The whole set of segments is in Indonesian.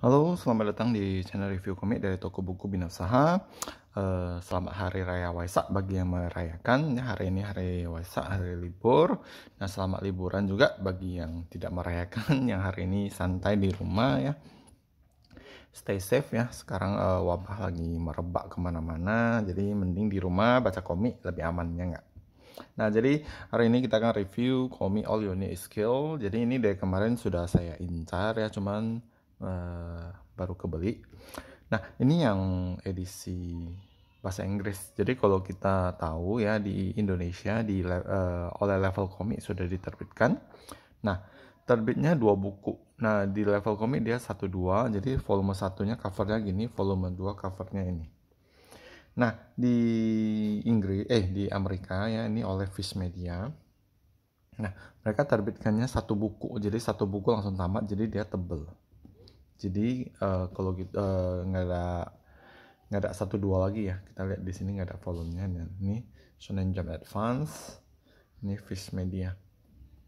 Halo, selamat datang di channel review komik dari toko buku Binasaha. Uh, eh, selamat Hari Raya Waisak bagi yang merayakan. Ya, hari ini Hari Waisak, hari libur. Nah, selamat liburan juga bagi yang tidak merayakan, yang hari ini santai di rumah ya. Stay safe ya. Sekarang eh, wabah lagi merebak kemana-mana, jadi mending di rumah baca komik lebih amannya nggak? Nah, jadi hari ini kita akan review komik All You Need Is kill Jadi ini dari kemarin sudah saya incar ya, cuman Eh, baru kebeli. Nah, ini yang edisi bahasa Inggris. Jadi kalau kita tahu ya di Indonesia di uh, oleh level Comic sudah diterbitkan. Nah, terbitnya dua buku. Nah, di level Comic dia satu dua, jadi volume satunya covernya gini, volume dua covernya ini. Nah, di Inggris eh di Amerika ya ini oleh Fish Media. Nah, mereka terbitkannya satu buku. Jadi satu buku langsung tamat, jadi dia tebel jadi uh, kalau kita gitu, uh, eh, nggak ada nggak ada satu dua lagi ya kita lihat di sini nggak ada volumenya dan nah, ini Shonen Jump Advance ini Fish Media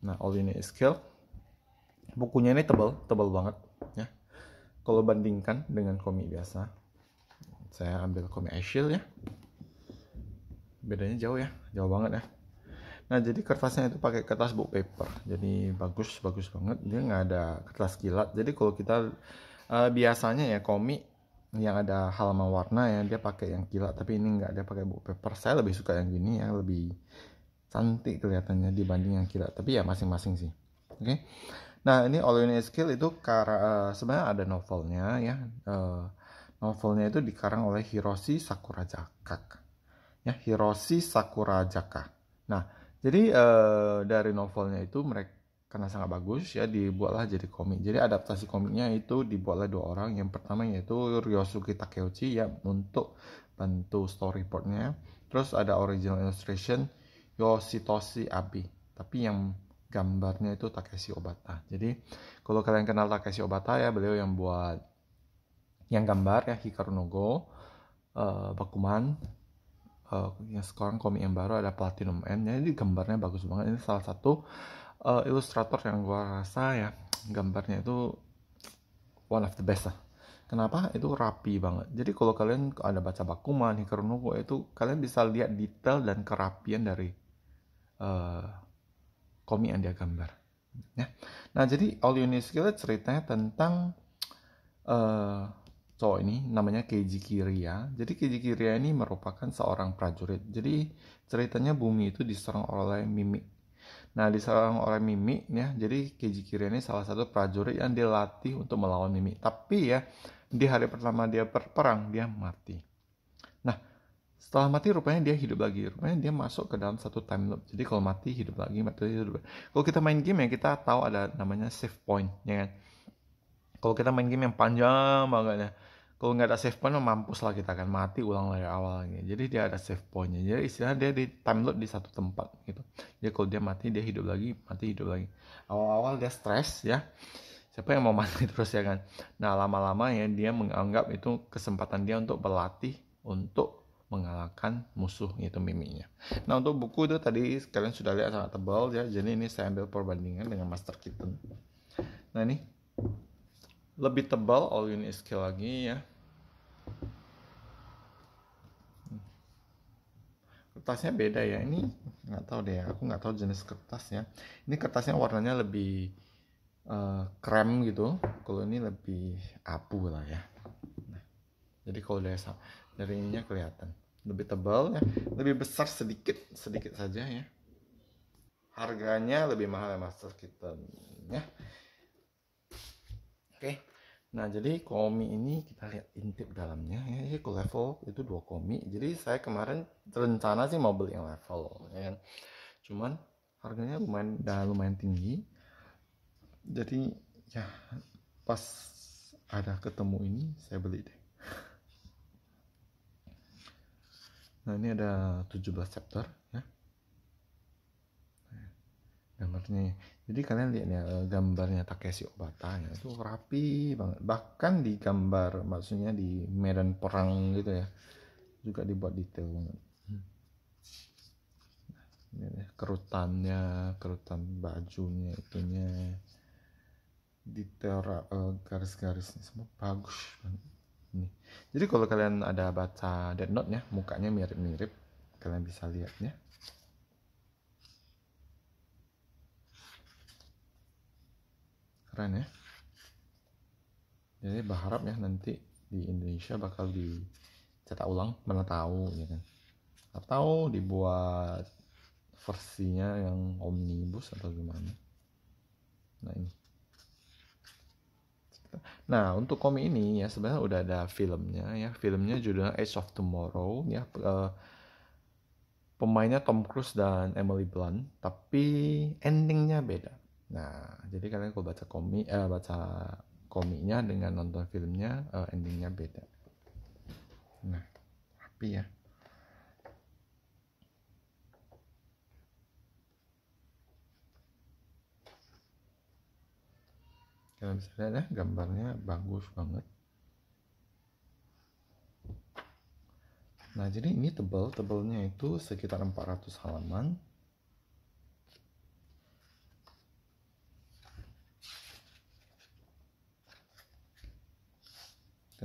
nah all ini is skill bukunya ini tebal tebal banget ya kalau bandingkan dengan komik biasa saya ambil komik Ashil ya bedanya jauh ya jauh banget ya Nah jadi kertasnya itu pakai kertas book paper, jadi bagus bagus banget. Dia nggak ada kertas kilat. Jadi kalau kita uh, biasanya ya komik yang ada halaman warna ya dia pakai yang kilat, tapi ini nggak dia pakai book paper. Saya lebih suka yang gini ya lebih cantik kelihatannya dibanding yang kilat. Tapi ya masing-masing sih. Oke. Okay? Nah ini All in Need Skill itu kara, uh, sebenarnya ada novelnya ya. Uh, novelnya itu dikarang oleh Hiroshi Sakurajaka. Ya Hiroshi Sakurajaka. Nah jadi uh, dari novelnya itu mereka karena sangat bagus ya dibuatlah jadi komik. Jadi adaptasi komiknya itu dibuatlah dua orang. Yang pertama yaitu Ryosuke Takeuchi ya untuk bantu storyboardnya. Terus ada original illustration Yoshitoshi Abi, Tapi yang gambarnya itu Takeshi Obata. Jadi kalau kalian kenal Takeshi Obata ya beliau yang buat yang gambar ya Hikaru no Go, uh, Bakuman, uh, eh, yang sekarang komik yang baru ada Platinum N jadi gambarnya bagus banget ini salah satu uh, ilustrator yang gua rasa ya gambarnya itu one of the best lah Kenapa? Itu rapi banget. Jadi kalau kalian ada baca Bakuman, Hikarunoko itu kalian bisa lihat detail dan kerapian dari uh, komik yang dia gambar. Ya. Nah, jadi All You Need Skill ceritanya tentang uh, cowok ini namanya Keiji Kiria. Jadi Keiji Kiria ini merupakan seorang prajurit. Jadi ceritanya bumi itu diserang oleh mimik. Nah, diserang oleh mimik ya. Jadi Keiji Kiria ini salah satu prajurit yang dilatih untuk melawan mimik. Tapi ya di hari pertama dia berperang dia mati. Nah, setelah mati rupanya dia hidup lagi. Rupanya dia masuk ke dalam satu time loop. Jadi kalau mati hidup lagi, mati hidup lagi. Kalau kita main game ya kita tahu ada namanya save point ya kan kalau kita main game yang panjang banget ya kalau nggak ada save point mampus lah kita akan mati ulang dari ya awal lagi jadi dia ada save pointnya jadi istilahnya dia di time loop di satu tempat gitu jadi kalau dia mati dia hidup lagi mati hidup lagi awal-awal dia stres ya siapa yang mau mati terus ya kan nah lama-lama ya dia menganggap itu kesempatan dia untuk berlatih untuk mengalahkan musuh itu miminya nah untuk buku itu tadi kalian sudah lihat sangat tebal ya jadi ini saya ambil perbandingan dengan Master Kitten nah ini lebih tebal all in scale lagi ya kertasnya beda ya ini nggak tahu deh aku nggak tahu jenis kertasnya ini kertasnya warnanya lebih uh, krem gitu kalau ini lebih abu lah ya nah, jadi kalau dari dari ininya kelihatan lebih tebal ya lebih besar sedikit sedikit saja ya harganya lebih mahal ya master kita ya oke okay. Nah, jadi komi ini kita lihat intip dalamnya ya. Ini ke level itu dua komi. Jadi saya kemarin rencana sih mau beli yang level ya. Kan? Cuman harganya lumayan dah lumayan tinggi. Jadi ya pas ada ketemu ini saya beli deh. Nah, ini ada 17 chapter ya nih jadi kalian lihat nih eh, gambarnya Takeshi Obata ya, itu rapi banget bahkan di gambar maksudnya di medan perang gitu ya juga dibuat detail banget nah, kerutannya kerutan bajunya itunya detail uh, garis-garisnya semua bagus banget nih jadi kalau kalian ada baca dead note nya, mukanya mirip-mirip kalian bisa lihatnya keren ya jadi berharap ya nanti di Indonesia bakal dicetak ulang mana tahu ya kan atau dibuat versinya yang omnibus atau gimana nah ini Nah, untuk komik ini ya sebenarnya udah ada filmnya ya. Filmnya judulnya Age of Tomorrow ya. Uh, pemainnya Tom Cruise dan Emily Blunt, tapi endingnya beda. Nah, jadi kalian kalau baca komik eh, baca komiknya dengan nonton filmnya eh, endingnya beda. Nah, tapi ya. Kalian bisa lihat ya, gambarnya bagus banget. Nah, jadi ini tebal, tebalnya itu sekitar 400 halaman.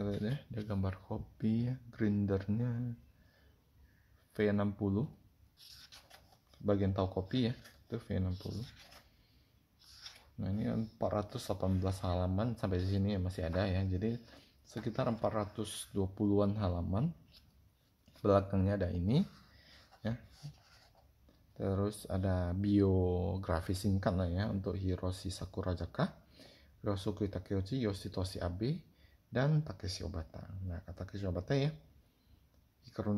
lihat ya ada gambar kopi ya grindernya V60 bagian tau kopi ya itu V60 nah ini 418 halaman sampai di sini ya masih ada ya jadi sekitar 420-an halaman belakangnya ada ini ya terus ada biografi singkat lah ya untuk Hiroshi Sakurajaka Ryosuke Takeuchi Yoshitoshi Abe dan Takeshi Obata. Nah, kata Takeshi Obata ya, Hikaru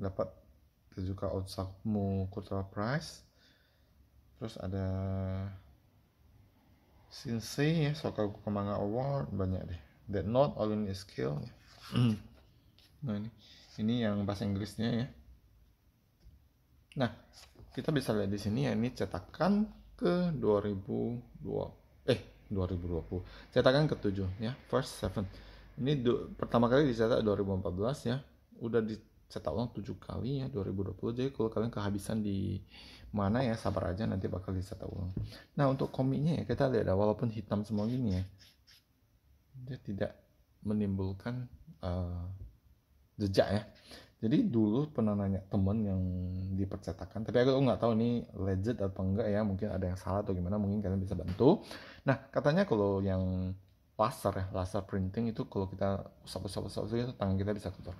dapat Tezuka Osamu Cultural Prize. Terus ada Sensei ya, Sokaku Kemanga Award, banyak deh. That Note, All in Skill. nah ini, ini yang bahasa Inggrisnya ya. Nah, kita bisa lihat di sini ya ini cetakan ke 2002 eh 2020 cetakan ke tujuh ya first seven ini do, pertama kali dicetak 2014 ya udah dicetak ulang tujuh kali ya 2020 jadi kalau kalian kehabisan di mana ya sabar aja nanti bakal dicetak ulang nah untuk komiknya ya kita lihat walaupun hitam semua gini ya dia tidak menimbulkan uh, jejak ya jadi dulu pernah nanya temen yang dipercetakan tapi aku nggak tahu ini legit atau enggak ya mungkin ada yang salah atau gimana mungkin kalian bisa bantu nah katanya kalau yang laser ya laser printing itu kalau kita usap-usap usap itu tangan kita bisa kotor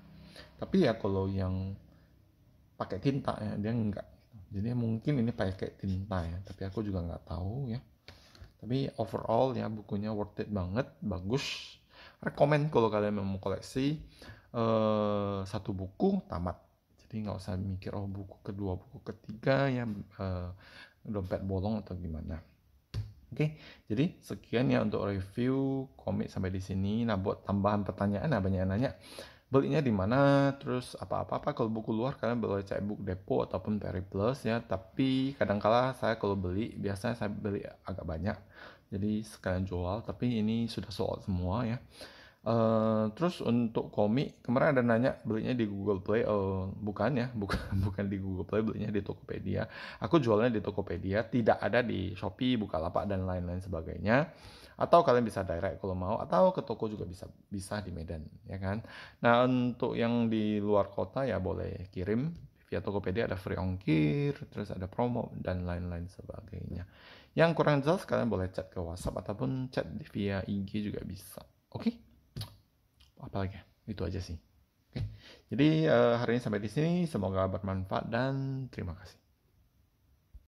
tapi ya kalau yang pakai tinta ya dia enggak jadi mungkin ini pakai tinta ya tapi aku juga nggak tahu ya tapi overall ya bukunya worth it banget bagus rekomend kalau kalian mau koleksi uh, satu buku tamat jadi nggak usah mikir oh buku kedua buku ketiga ya uh, dompet bolong atau gimana oke okay, jadi sekian ya untuk review komik sampai di sini nah buat tambahan pertanyaan nah banyak yang nanya belinya di mana terus apa-apa apa kalau buku luar kalian boleh cek book depo ataupun peri plus ya tapi kadangkala saya kalau beli biasanya saya beli agak banyak jadi sekalian jual tapi ini sudah sold semua ya Uh, terus untuk komik kemarin ada nanya belinya di Google Play uh, bukan ya bukan bukan di Google Play belinya di Tokopedia aku jualnya di Tokopedia tidak ada di Shopee Bukalapak dan lain-lain sebagainya atau kalian bisa direct kalau mau atau ke toko juga bisa bisa di Medan ya kan nah untuk yang di luar kota ya boleh kirim via Tokopedia ada free ongkir terus ada promo dan lain-lain sebagainya yang kurang jelas kalian boleh chat ke WhatsApp ataupun chat via IG juga bisa. Oke? Okay? Apalagi itu aja sih. Okay. Jadi uh, hari ini sampai di sini semoga bermanfaat dan terima kasih.